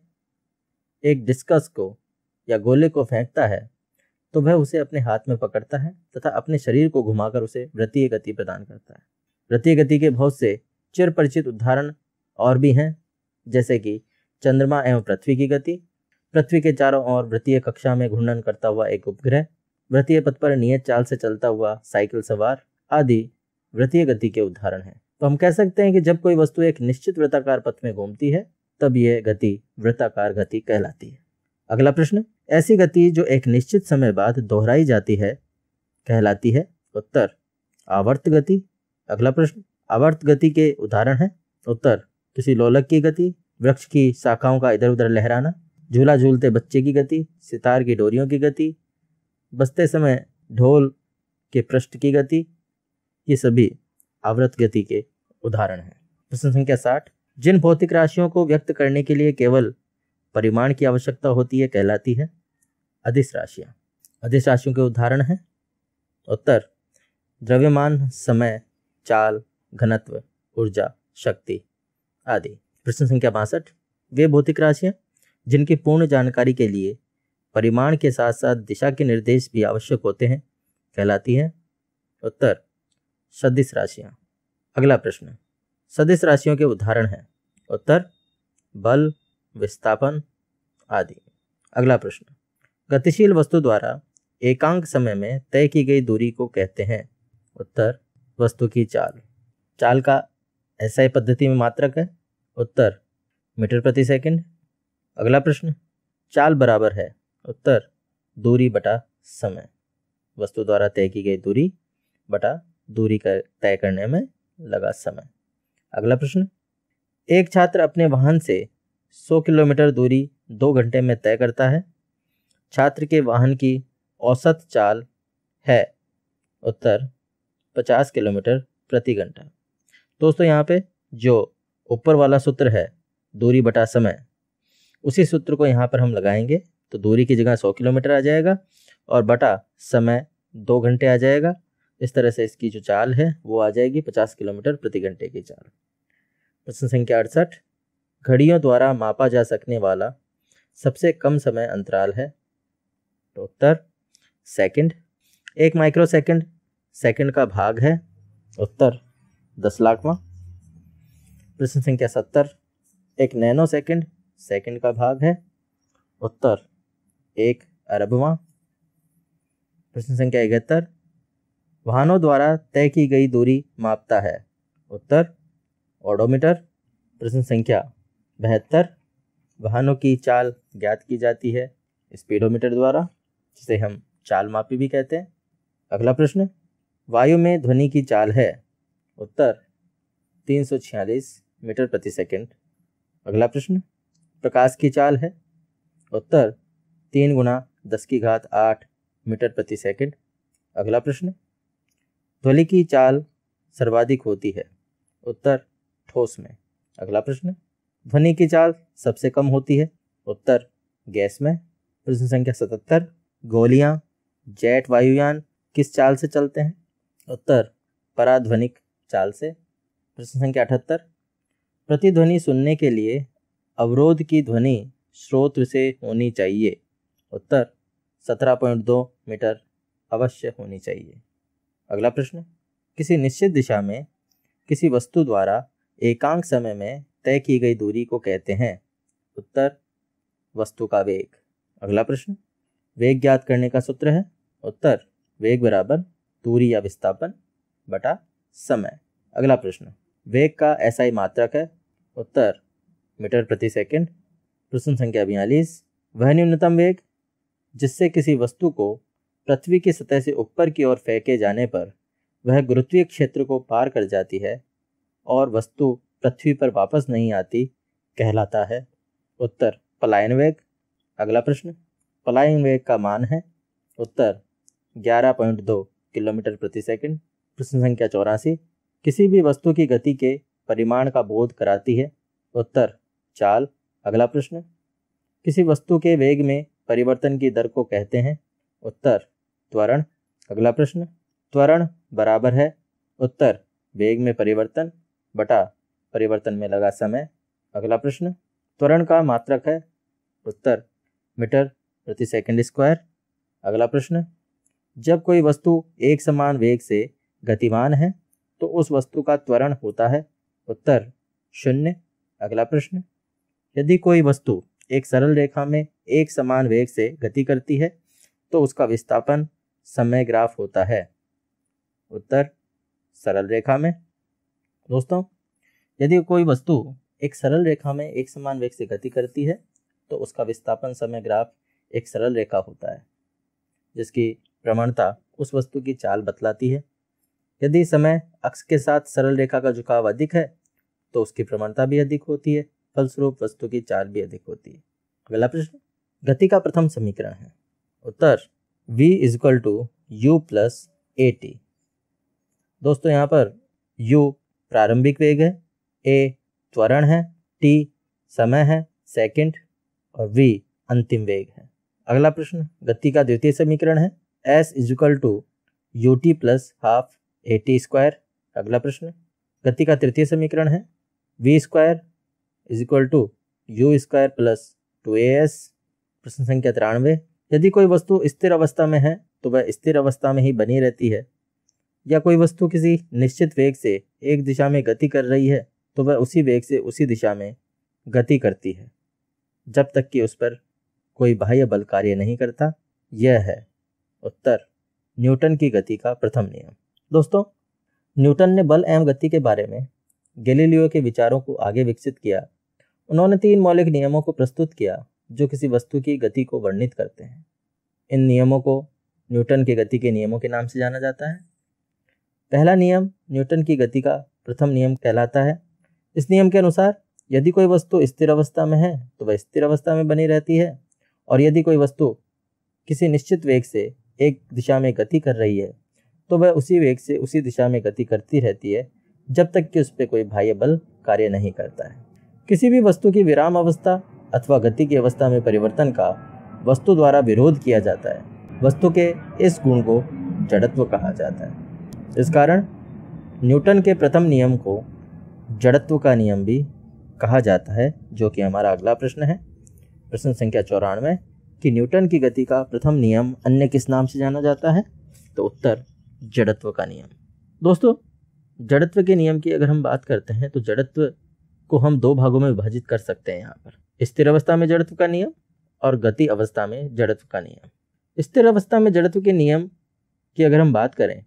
एक डिस्कस को या गोले को फेंकता है तो वह उसे अपने हाथ में पकड़ता है तथा अपने शरीर को घुमाकर उसे वृत्तीय गति प्रदान करता है वृत्तीय गति के बहुत से चिरपरिचित उदाहरण और भी हैं जैसे कि चंद्रमा एवं पृथ्वी की गति पृथ्वी के चारों ओर वृत्तीय कक्षा में घूर्णन करता हुआ एक उपग्रह वृत्तीय पथ पर नियत चाल से चलता हुआ साइकिल सवार आदि वृत्तीय गति के उदाहरण हैं तो हम कह सकते हैं कि जब कोई वस्तु एक निश्चित वृत्ताकार पथ में घूमती है तब यह गति वृत्ताकार गति कहलाती है अगला प्रश्न ऐसी गति जो एक निश्चित समय बाद दोहराई जाती है कहलाती है उत्तर आवर्त गति अगला प्रश्न आवर्त गति के उदाहरण है उत्तर किसी लोलक की गति वृक्ष की शाखाओं का इधर उधर लहराना झूला झूलते बच्चे की गति सितार की डोरियों की गति बसते समय ढोल के पृष्ठ की गति ये सभी आवृत गति के उदाहरण हैं प्रश्न संख्या साठ जिन भौतिक राशियों को व्यक्त करने के लिए केवल परिमाण की आवश्यकता होती है कहलाती है अधिस राशियाँ अधिस राशियों के उदाहरण हैं उत्तर द्रव्यमान समय चाल घनत्व ऊर्जा शक्ति आदि प्रश्न संख्या बासठ वे भौतिक राशियाँ जिनकी पूर्ण जानकारी के लिए परिमाण के साथ साथ दिशा के निर्देश भी आवश्यक होते हैं कहलाती है उत्तर सदिश राशियाँ अगला प्रश्न सदिश राशियों के उदाहरण हैं उत्तर बल विस्थापन आदि अगला प्रश्न गतिशील वस्तु द्वारा एकांक समय में तय की गई दूरी को कहते हैं उत्तर वस्तु की चाल चाल का ऐसा ही पद्धति में मात्रक है उत्तर मीटर प्रति सेकंड अगला प्रश्न चाल बराबर है उत्तर दूरी बटा समय वस्तु द्वारा तय की गई दूरी बटा दूरी का तय करने में लगा समय अगला प्रश्न एक छात्र अपने वाहन से 100 किलोमीटर दूरी दो घंटे में तय करता है छात्र के वाहन की औसत चाल है उत्तर 50 किलोमीटर प्रति घंटा दोस्तों यहाँ पे जो ऊपर वाला सूत्र है दूरी बटा समय उसी सूत्र को यहाँ पर हम लगाएंगे तो दूरी की जगह सौ किलोमीटर आ जाएगा और बटा समय दो घंटे आ जाएगा इस तरह से इसकी जो चाल है वो आ जाएगी पचास किलोमीटर प्रति घंटे की चाल प्रश्न संख्या अड़सठ घड़ियों द्वारा मापा जा सकने वाला सबसे कम समय अंतराल है तो उत्तर सेकंड एक माइक्रो सेकंड सेकंड का भाग है उत्तर दस लाखवा प्रश्न संख्या सत्तर एक नैनो सेकंड सेकंड का भाग है उत्तर एक अरबवा प्रश्न संख्या इकहत्तर वाहनों द्वारा तय की गई दूरी मापता है उत्तर ओडोमीटर प्रश्न संख्या बहत्तर वाहनों की चाल ज्ञात की जाती है स्पीडोमीटर द्वारा जिसे हम चाल मापी भी कहते हैं अगला प्रश्न वायु में ध्वनि की चाल है उत्तर तीन सौ छियालीस मीटर प्रति सेकंड अगला प्रश्न प्रकाश की चाल है उत्तर तीन गुना दस की घात आठ मीटर प्रति सेकंड अगला प्रश्न ध्वनि की चाल सर्वाधिक होती है उत्तर ठोस में अगला प्रश्न ध्वनि की चाल सबसे कम होती है उत्तर गैस में प्रश्न संख्या सतहत्तर गोलियां जेट वायुयान किस चाल से चलते हैं उत्तर पराध्वनिक चाल से प्रश्न संख्या अठहत्तर प्रतिध्वनि सुनने के लिए अवरोध की ध्वनि स्रोत से होनी चाहिए उत्तर 17.2 मीटर अवश्य होनी चाहिए अगला प्रश्न किसी निश्चित दिशा में किसी वस्तु द्वारा एकांक समय में तय की गई दूरी को कहते हैं उत्तर वस्तु का वेग अगला प्रश्न वेग ज्ञात करने का सूत्र है उत्तर वेग बराबर दूरी या विस्थापन बटा समय अगला प्रश्न वेग का ऐसा ही मात्रक है उत्तर मीटर प्रति सेकंड प्रश्न संख्या बयालीस वह न्यूनतम वेग जिससे किसी वस्तु को पृथ्वी की सतह से ऊपर की ओर फेंके जाने पर वह गुरुत्वीय क्षेत्र को पार कर जाती है और वस्तु पृथ्वी पर वापस नहीं आती कहलाता है उत्तर पलायन वेग अगला प्रश्न पलायन वेग का मान है उत्तर 11.2 किलोमीटर प्रति सेकंड प्रश्न संख्या चौरासी किसी भी वस्तु की गति के परिमाण का बोध कराती है उत्तर चाल अगला प्रश्न किसी वस्तु के वेग में परिवर्तन की दर को कहते हैं उत्तर त्वरण अगला प्रश्न त्वरण बराबर है उत्तर वेग में परिवर्तन बटा परिवर्तन में लगा समय अगला प्रश्न त्वरण का मात्रक है उत्तर मीटर प्रति सेकंड स्क्वायर अगला प्रश्न जब कोई वस्तु एक समान वेग से गतिमान है तो उस वस्तु का त्वरण होता है उत्तर शून्य अगला प्रश्न यदि कोई वस्तु एक सरल रेखा में एक समान वेग से गति करती है तो उसका विस्थापन समय ग्राफ होता है उत्तर सरल रेखा में दोस्तों यदि कोई वस्तु एक सरल रेखा में एक समान वेग से गति करती है तो उसका विस्थापन समय ग्राफ एक सरल रेखा होता है जिसकी प्रमाणता उस वस्तु की चाल बतलाती है यदि समय अक्ष के साथ सरल रेखा का झुकाव अधिक है तो उसकी प्रवणता भी अधिक होती है फलस्वरूप वस्तु की चाल भी अधिक होती है अगला प्रश्न गति का प्रथम समीकरण है उत्तर v is equal to U plus A T दोस्तों यहाँ पर u प्रारंभिक वेग है ए त्वरण है टी समय है सेकंड और v अंतिम वेग है अगला प्रश्न गति का द्वितीय समीकरण है s is equal to U T plus half A T square अगला प्रश्न गति का तृतीय समीकरण है V square is equal to U square plus two A S प्रश्न संख्या तिरानवे यदि कोई वस्तु स्थिर अवस्था में है तो वह स्थिर अवस्था में ही बनी रहती है या कोई वस्तु किसी निश्चित वेग से एक दिशा में गति कर रही है तो वह उसी वेग से उसी दिशा में गति करती है जब तक कि उस पर कोई बाह्य बल कार्य नहीं करता यह है उत्तर न्यूटन की गति का प्रथम नियम दोस्तों न्यूटन ने बल एवं गति के बारे में गैलीलियो के विचारों को आगे विकसित किया उन्होंने तीन मौलिक नियमों को प्रस्तुत किया जो किसी वस्तु की गति को वर्णित करते हैं इन नियमों को न्यूटन के गति के नियमों के नाम से जाना जाता है पहला नियम न्यूटन की गति का प्रथम नियम कहलाता है इस नियम के अनुसार यदि कोई वस्तु स्थिर अवस्था में है तो वह स्थिर अवस्था में बनी रहती है और यदि कोई वस्तु किसी निश्चित वेग से एक दिशा में गति कर रही है तो वह उसी वेग से उसी दिशा में गति करती रहती है जब तक कि उस पर कोई बाह्य बल कार्य नहीं करता है किसी भी वस्तु की विराम अवस्था अथवा गति की अवस्था में परिवर्तन का वस्तु द्वारा विरोध किया जाता है वस्तु के इस गुण को जड़त्व कहा जाता है इस कारण न्यूटन के प्रथम नियम को जड़त्व का नियम भी कहा जाता है जो कि हमारा अगला प्रश्न है प्रश्न संख्या चौरानवे कि न्यूटन की गति का प्रथम नियम अन्य किस नाम से जाना जाता है तो उत्तर जड़त्व का नियम दोस्तों जड़त्व के नियम की अगर हम बात करते हैं तो जड़त्व को हम दो भागों में विभाजित कर सकते हैं यहाँ पर स्थिर अवस्था में जड़त्व का नियम और गति अवस्था में जड़त्व का नियम स्थिर अवस्था में जड़त्व के नियम की अगर हम बात करें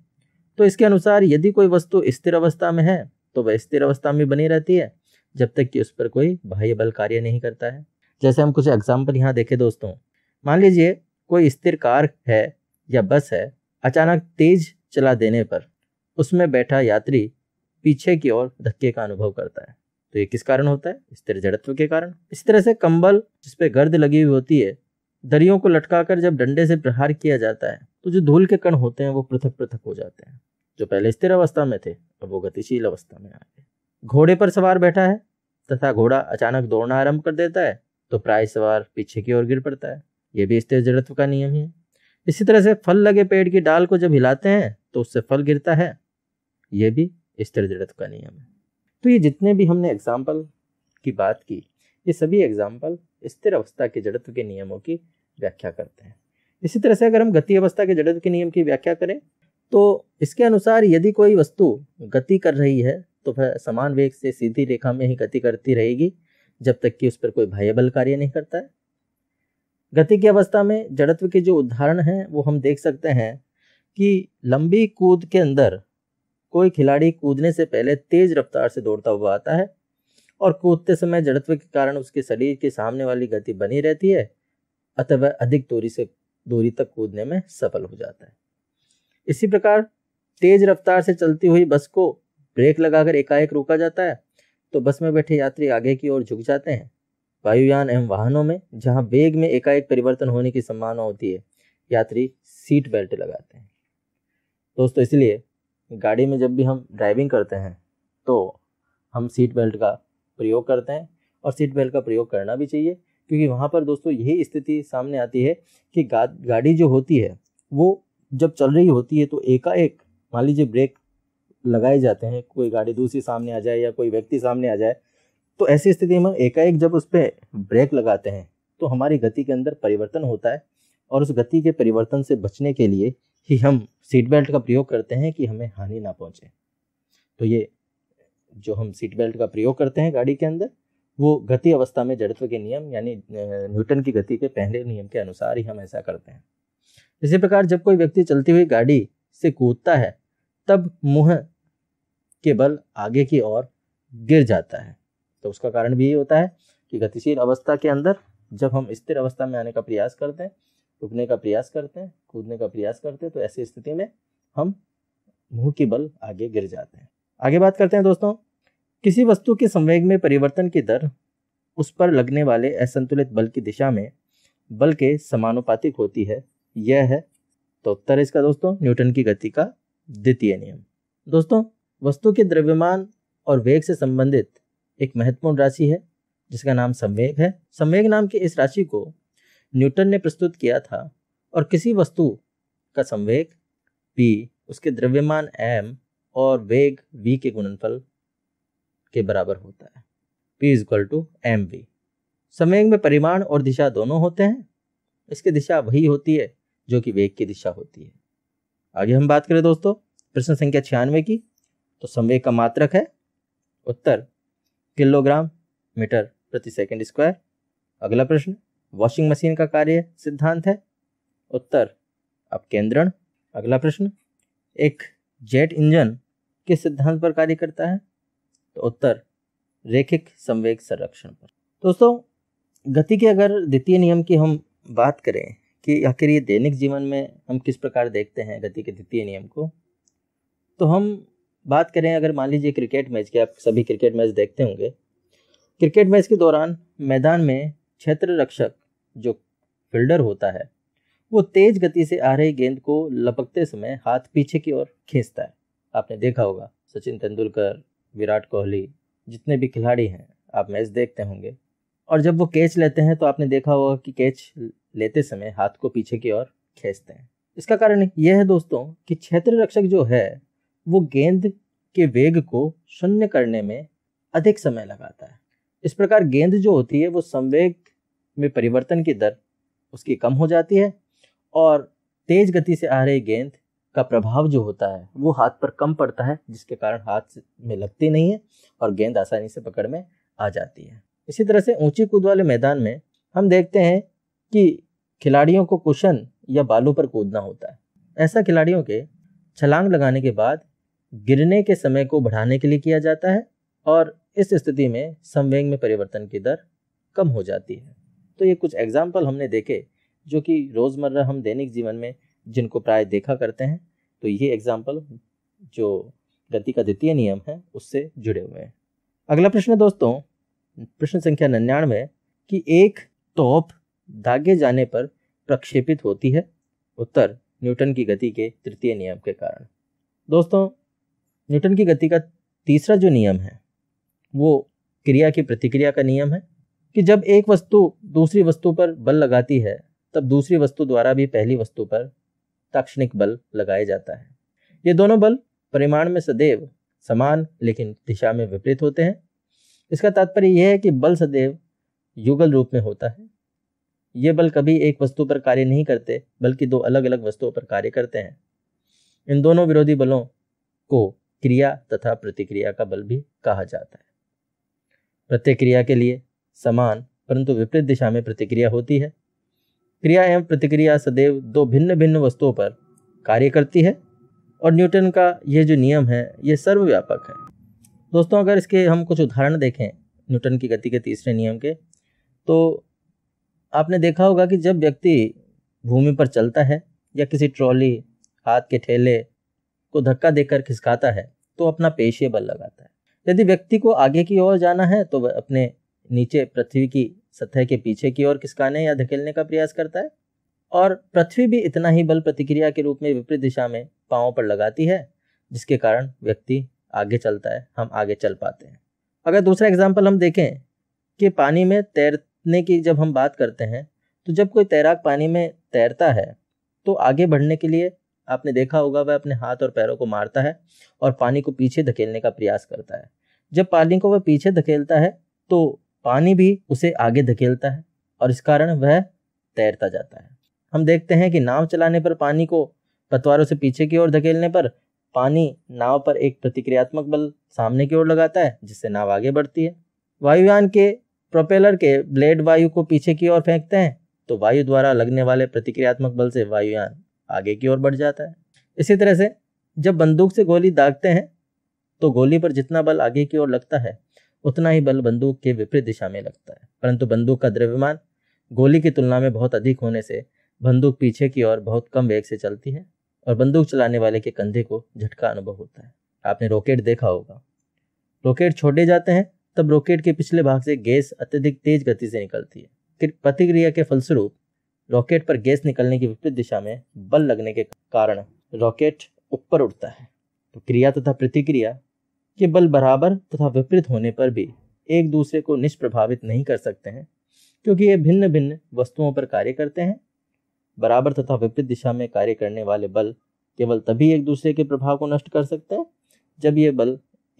तो इसके अनुसार यदि कोई वस्तु स्थिर अवस्था में है तो वह स्थिर अवस्था में बनी रहती है जब तक कि उस पर कोई बाह्य बल कार्य नहीं करता है जैसे हम कुछ एग्जाम्पल यहाँ देखें दोस्तों मान लीजिए कोई स्थिर कार है या बस है अचानक तेज चला देने पर उसमें बैठा यात्री पीछे की ओर धक्के का अनुभव करता है तो ये किस कारण होता है स्थिर जड़त्व के कारण इस तरह से कंबल जिसपे गर्द लगी हुई होती है दरियों को लटकाकर जब डंडे से प्रहार किया जाता है तो जो धूल के कण होते हैं वो पृथक पृथक हो जाते हैं जो पहले स्थिर अवस्था में थे अब वो गतिशील अवस्था में आ गए घोड़े पर सवार बैठा है तथा घोड़ा अचानक दौड़ना आरंभ कर देता है तो प्राय सवार पीछे की ओर गिर पड़ता है ये भी स्थिर जड़त्व का नियम ही है इसी तरह से फल लगे पेड़ की डाल को जब हिलाते हैं तो उससे फल गिरता है ये भी स्थिर जड़त्व का नियम है तो ये जितने भी हमने एग्जाम्पल की बात की ये सभी एग्जाम्पल स्थिर अवस्था के जड़त्व के नियमों की व्याख्या करते हैं इसी तरह से अगर हम गति अवस्था के जड़त्व के नियम की व्याख्या करें तो इसके अनुसार यदि कोई वस्तु गति कर रही है तो वह समान वेग से सीधी रेखा में ही गति करती रहेगी जब तक कि उस पर कोई बाह्य बल कार्य नहीं करता है गति की अवस्था में जड़त्व के जो उदाहरण हैं वो हम देख सकते हैं कि लंबी कूद के अंदर कोई खिलाड़ी कूदने से पहले तेज रफ्तार से दौड़ता हुआ आता है और कूदते समय जड़त्व के कारण उसके शरीर के सामने वाली गति बनी रहती है अतः वह अधिक दूरी से दूरी तक कूदने में सफल हो जाता है इसी प्रकार तेज रफ्तार से चलती हुई बस को ब्रेक लगाकर एकाएक रोका जाता है तो बस में बैठे यात्री आगे की ओर झुक जाते हैं वायुयान एवं वाहनों में जहाँ वेग में एकाएक परिवर्तन होने की संभावना होती है यात्री सीट बेल्ट लगाते हैं दोस्तों इसलिए गाड़ी में जब भी हम ड्राइविंग करते हैं तो हम सीट बेल्ट का प्रयोग करते हैं और सीट बेल्ट का प्रयोग करना भी चाहिए क्योंकि वहाँ पर दोस्तों यही स्थिति सामने आती है कि गा, गाड़ी जो होती है वो जब चल रही होती है तो एकाएक मान लीजिए ब्रेक लगाए जाते हैं कोई गाड़ी दूसरी सामने आ जाए या कोई व्यक्ति सामने आ जाए तो ऐसी स्थिति में एकाएक जब उस पर ब्रेक लगाते हैं तो हमारी गति के अंदर परिवर्तन होता है और उस गति के परिवर्तन से बचने के लिए ही हम सीट बेल्ट का प्रयोग करते हैं कि हमें हानि ना पहुंचे तो ये जो हम सीट बेल्ट का प्रयोग करते हैं गाड़ी के अंदर वो गति अवस्था में जड़त्व के नियम यानी न्यूटन की गति के पहले नियम के अनुसार ही हम ऐसा करते हैं इसी प्रकार जब कोई व्यक्ति चलती हुई गाड़ी से कूदता है तब मुंह के बल आगे की ओर गिर जाता है तो उसका कारण भी यही होता है कि गतिशील अवस्था के अंदर जब हम स्थिर अवस्था में आने का प्रयास करते हैं रुकने का प्रयास करते हैं कूदने का प्रयास करते हैं तो ऐसी स्थिति में हम मुंह के बल आगे गिर जाते हैं आगे बात करते हैं दोस्तों किसी वस्तु के संवेग में परिवर्तन की दर उस पर लगने वाले असंतुलित बल की दिशा में बल के समानुपातिक होती है यह है तो उत्तर इसका दोस्तों न्यूटन की गति का द्वितीय नियम दोस्तों वस्तु के द्रव्यमान और वेग से संबंधित एक महत्वपूर्ण राशि है जिसका नाम संवेग है संवेग नाम की इस राशि को न्यूटन ने प्रस्तुत किया था और किसी वस्तु का संवेग पी उसके द्रव्यमान एम और वेग वी के गुणनफल के बराबर होता है P is equal to M V संवेग में परिमाण और दिशा दोनों होते हैं इसकी दिशा वही होती है जो कि वेग की दिशा होती है आगे हम बात करें दोस्तों प्रश्न संख्या छियानवे की तो संवेग का मात्रक है उत्तर किलोग्राम मीटर प्रति सेकंड स्क्वायर अगला प्रश्न वॉशिंग मशीन का कार्य सिद्धांत है उत्तर अपकेंद्रण अगला प्रश्न एक जेट इंजन किस सिद्धांत पर कार्य करता है तो उत्तर रेखिक संवेग संरक्षण पर दोस्तों गति के अगर द्वितीय नियम की हम बात करें कि आखिर ये दैनिक जीवन में हम किस प्रकार देखते हैं गति के द्वितीय नियम को तो हम बात करें अगर मान लीजिए क्रिकेट मैच के आप सभी क्रिकेट मैच देखते होंगे क्रिकेट मैच के दौरान मैदान में क्षेत्र रक्षक जो फील्डर होता है वो तेज गति से आ रही गेंद को लपकते समय हाथ पीछे की ओर खींचता है आपने देखा होगा सचिन तेंदुलकर विराट कोहली जितने भी खिलाड़ी हैं आप मैच देखते होंगे और जब वो कैच लेते हैं तो आपने देखा होगा कि कैच लेते समय हाथ को पीछे की ओर खींचते हैं इसका कारण यह है दोस्तों कि क्षेत्र रक्षक जो है वो गेंद के वेग को शून्य करने में अधिक समय लगाता है इस प्रकार गेंद जो होती है वो संवेग में परिवर्तन की दर उसकी कम हो जाती है और तेज गति से आ रही गेंद का प्रभाव जो होता है वो हाथ पर कम पड़ता है जिसके कारण हाथ में लगती नहीं है और गेंद आसानी से पकड़ में आ जाती है इसी तरह से ऊंची कूद वाले मैदान में हम देखते हैं कि खिलाड़ियों को कुशन या बालों पर कूदना होता है ऐसा खिलाड़ियों के छलांग लगाने के बाद गिरने के समय को बढ़ाने के लिए किया जाता है और इस स्थिति में संवेग में परिवर्तन की दर कम हो जाती है तो ये कुछ एग्जाम्पल हमने देखे जो कि रोज़मर्रा हम दैनिक जीवन में जिनको प्राय देखा करते हैं तो ये एग्जाम्पल जो गति का द्वितीय नियम है उससे जुड़े हुए हैं अगला प्रश्न दोस्तों प्रश्न संख्या निन्यानवे कि एक तोप दागे जाने पर प्रक्षेपित होती है उत्तर न्यूटन की गति के तृतीय नियम के कारण दोस्तों न्यूटन की गति का तीसरा जो नियम है वो क्रिया की प्रतिक्रिया का नियम है कि जब एक वस्तु दूसरी वस्तु पर बल लगाती है तब दूसरी वस्तु द्वारा भी पहली वस्तु पर ताक्षणिक बल लगाया जाता है ये दोनों बल परिमाण में सदैव समान लेकिन दिशा में विपरीत होते हैं इसका तात्पर्य यह है कि बल सदैव युगल रूप में होता है ये बल कभी एक वस्तु पर कार्य नहीं करते बल्कि दो अलग अलग वस्तुओं पर कार्य करते हैं इन दोनों विरोधी बलों को क्रिया तथा प्रतिक्रिया का बल भी कहा जाता है क्रिया के लिए समान परंतु विपरीत दिशा में प्रतिक्रिया होती है क्रिया एवं प्रतिक्रिया सदैव दो भिन्न भिन्न वस्तुओं पर कार्य करती है और न्यूटन का यह जो नियम है यह सर्वव्यापक है दोस्तों अगर इसके हम कुछ उदाहरण देखें न्यूटन की गति के तीसरे नियम के तो आपने देखा होगा कि जब व्यक्ति भूमि पर चलता है या किसी ट्रॉली हाथ के ठेले को धक्का देकर खिसकाता है तो अपना पेशे बल लगाता है यदि व्यक्ति को आगे की ओर जाना है तो वह अपने नीचे पृथ्वी की सतह के पीछे की ओर खिसकाने या धकेलने का प्रयास करता है और पृथ्वी भी इतना ही बल प्रतिक्रिया के रूप में विपरीत दिशा में पाँव पर लगाती है जिसके कारण व्यक्ति आगे चलता है हम आगे चल पाते हैं अगर दूसरा एग्जाम्पल हम देखें कि पानी में तैरने की जब हम बात करते हैं तो जब कोई तैराक पानी में तैरता है तो आगे बढ़ने के लिए आपने देखा होगा वह अपने हाथ और पैरों को मारता है और पानी को पीछे धकेलने का प्रयास करता है जब पानी को वह पीछे धकेलता है तो पानी भी उसे आगे धकेलता है और इस कारण वह तैरता जाता है हम देखते हैं कि नाव चलाने पर पानी को पतवारों से पीछे की ओर धकेलने पर पानी नाव पर एक प्रतिक्रियात्मक बल सामने की ओर लगाता है जिससे नाव आगे बढ़ती है वायुयान के प्रोपेलर के ब्लेड वायु को पीछे की ओर फेंकते हैं तो वायु द्वारा लगने वाले प्रतिक्रियात्मक बल से वायुयान आगे की ओर बढ़ जाता है इसी तरह से जब बंदूक से गोली दागते हैं तो गोली पर जितना बल आगे की ओर लगता है उतना ही बल बंदूक के विपरीत दिशा में लगता है परंतु बंदूक का द्रव्यमान गोली की तुलना में बहुत अधिक होने से बंदूक पीछे की ओर बहुत कम वेग से चलती है और बंदूक चलाने वाले के कंधे को झटका अनुभव होता है आपने रॉकेट देखा होगा रॉकेट छोड़े जाते हैं तब रॉकेट के पिछले भाग से गैस अत्यधिक तेज गति से निकलती है प्रतिक्रिया के फलस्वरूप रॉकेट पर गैस निकलने की विपरीत दिशा में बल लगने के कारण रॉकेट ऊपर उड़ता है तो क्रिया तथा प्रतिक्रिया के बल बराबर तथा विपरीत होने पर भी एक दूसरे को निष्प्रभावित नहीं कर सकते हैं क्योंकि ये भिन्न भिन्न वस्तुओं पर कार्य करते हैं बराबर तथा विपरीत दिशा में कार्य करने वाले बल केवल तभी एक दूसरे के प्रभाव को नष्ट कर सकते हैं जब ये बल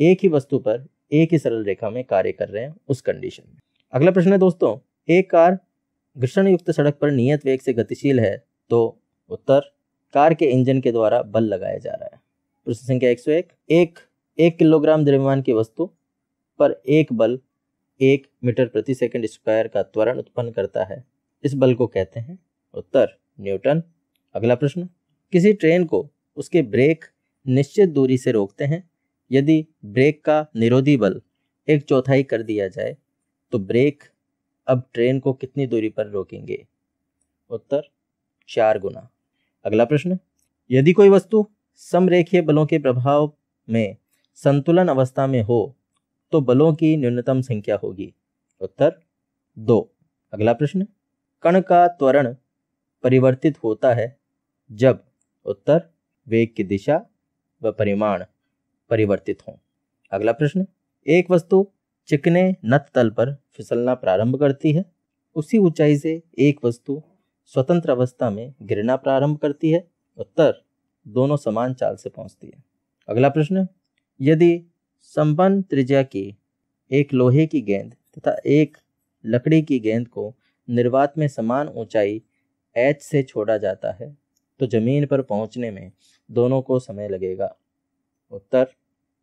एक ही वस्तु पर एक ही सरल रेखा में कार्य कर रहे हैं उस कंडीशन में अगला प्रश्न है दोस्तों एक कार घर्षण युक्त सड़क पर नियत वेग से गतिशील है तो उत्तर कार के इंजन के द्वारा बल लगाया जा रहा है प्रश्न संख्या एक सौ एक एक एक किलोग्राम द्रव्यमान की वस्तु पर एक बल एक मीटर प्रति सेकंड स्क्वायर का त्वरण उत्पन्न करता है इस बल को कहते हैं उत्तर न्यूटन अगला प्रश्न किसी ट्रेन को उसके ब्रेक निश्चित दूरी से रोकते हैं यदि ब्रेक का निरोधी बल एक चौथाई कर दिया जाए तो ब्रेक अब ट्रेन को कितनी दूरी पर रोकेंगे उत्तर चार गुना अगला प्रश्न यदि कोई वस्तु समरेखीय बलों के प्रभाव में संतुलन अवस्था में हो तो बलों की न्यूनतम संख्या होगी उत्तर दो अगला प्रश्न कण का त्वरण परिवर्तित होता है जब उत्तर वेग की दिशा व परिमाण परिवर्तित हो अगला प्रश्न एक वस्तु चिकने नत तल पर फिसलना प्रारंभ करती है उसी ऊंचाई से एक वस्तु स्वतंत्र अवस्था में गिरना प्रारंभ करती है उत्तर दोनों समान चाल से पहुंचती है अगला प्रश्न यदि संपन्न त्रिज्या की एक लोहे की गेंद तथा एक लकड़ी की गेंद को निर्वात में समान ऊंचाई एच से छोड़ा जाता है तो जमीन पर पहुंचने में दोनों को समय लगेगा उत्तर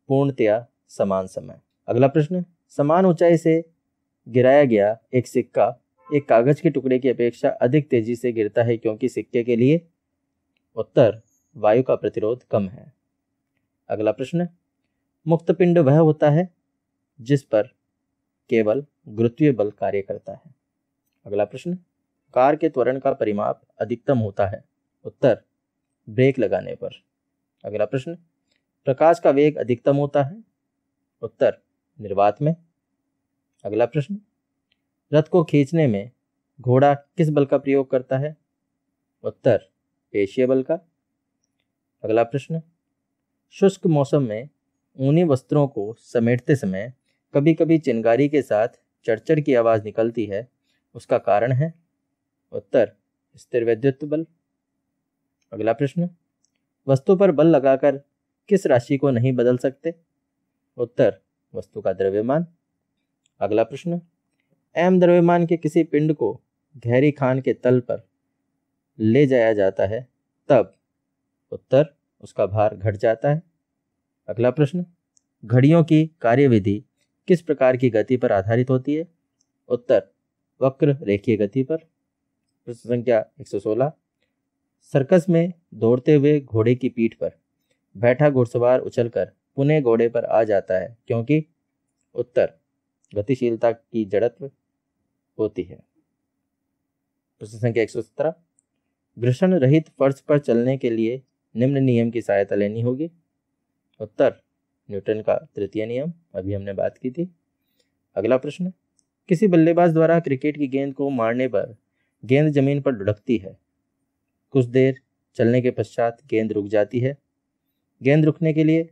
पूर्णतया समान समय अगला प्रश्न समान ऊंचाई से गिराया गया एक सिक्का एक कागज के टुकड़े की अपेक्षा अधिक तेजी से गिरता है क्योंकि सिक्के के लिए उत्तर वायु का प्रतिरोध कम है अगला प्रश्न मुक्त पिंड वह होता है जिस पर केवल गुरुत्वीय बल कार्य करता है अगला प्रश्न कार के त्वरण का परिमाप अधिकतम होता है उत्तर ब्रेक लगाने पर अगला प्रश्न प्रकाश का वेग अधिकतम होता है उत्तर निर्वात में अगला प्रश्न रथ को खींचने में घोड़ा किस बल का प्रयोग करता है उत्तर पेशीय बल का अगला प्रश्न शुष्क मौसम में ऊनी वस्त्रों को समेटते समय कभी कभी चिंगारी के साथ चढ़चड़ की आवाज़ निकलती है उसका कारण है उत्तर स्थिर विद्युत बल अगला प्रश्न वस्तु पर बल लगाकर किस राशि को नहीं बदल सकते उत्तर वस्तु का द्रव्यमान अगला प्रश्न एम द्रव्यमान के किसी पिंड को गहरी खान के तल पर ले जाया जाता है तब उत्तर उसका भार घट जाता है अगला प्रश्न घड़ियों की कार्यविधि किस प्रकार की गति पर आधारित होती है उत्तर वक्र रेखीय गति पर प्रश्न संख्या 116 सर्कस में दौड़ते हुए घोड़े की पीठ पर बैठा घुड़सवार उछलकर पुनः घोड़े पर आ जाता है क्योंकि उत्तर गतिशीलता की जड़त्व होती है प्रश्न संख्या एक सौ सत्रह घृषण रहित फर्श पर चलने के लिए निम्न नियम की सहायता लेनी होगी उत्तर न्यूटन का तृतीय नियम अभी हमने बात की थी अगला प्रश्न किसी बल्लेबाज द्वारा क्रिकेट की गेंद को मारने पर गेंद जमीन पर लुढ़कती है कुछ देर चलने के पश्चात गेंद रुक जाती है गेंद रुकने के लिए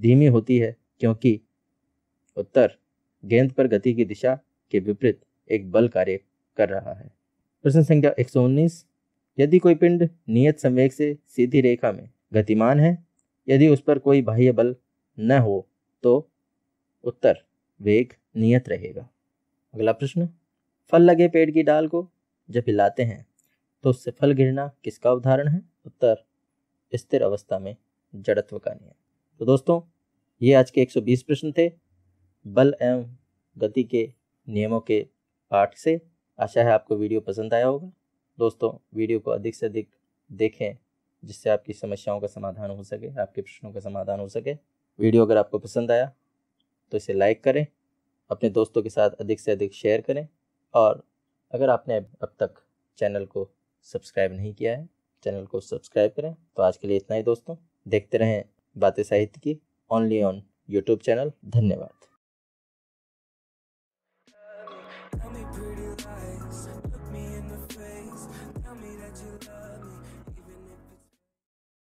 धीमी होती है क्योंकि उत्तर गेंद पर गति की दिशा के विपरीत एक बल कार्य कर रहा है प्रश्न संख्या एक यदि कोई पिंड नियत संवेग से सीधी रेखा में गतिमान है यदि उस पर कोई बाह्य बल न हो तो उत्तर वेग नियत रहेगा अगला प्रश्न फल लगे पेड़ की डाल को जब हिलाते हैं तो उससे फल गिरना किसका उदाहरण है उत्तर स्थिर अवस्था में जड़त्व का नियम तो दोस्तों ये आज के 120 प्रश्न थे बल एवं गति के नियमों के पाठ से आशा है आपको वीडियो पसंद आया होगा दोस्तों वीडियो को अधिक से अधिक देखें जिससे आपकी समस्याओं का समाधान हो सके आपके प्रश्नों का समाधान हो सके वीडियो अगर आपको पसंद आया तो इसे लाइक करें अपने दोस्तों के साथ अधिक से अधिक शेयर करें और अगर आपने अब तक चैनल को सब्सक्राइब नहीं किया है चैनल को सब्सक्राइब करें तो आज के लिए इतना ही दोस्तों देखते रहें बातें साहित्य की ओनली ऑन यूट्यूब चैनल धन्यवाद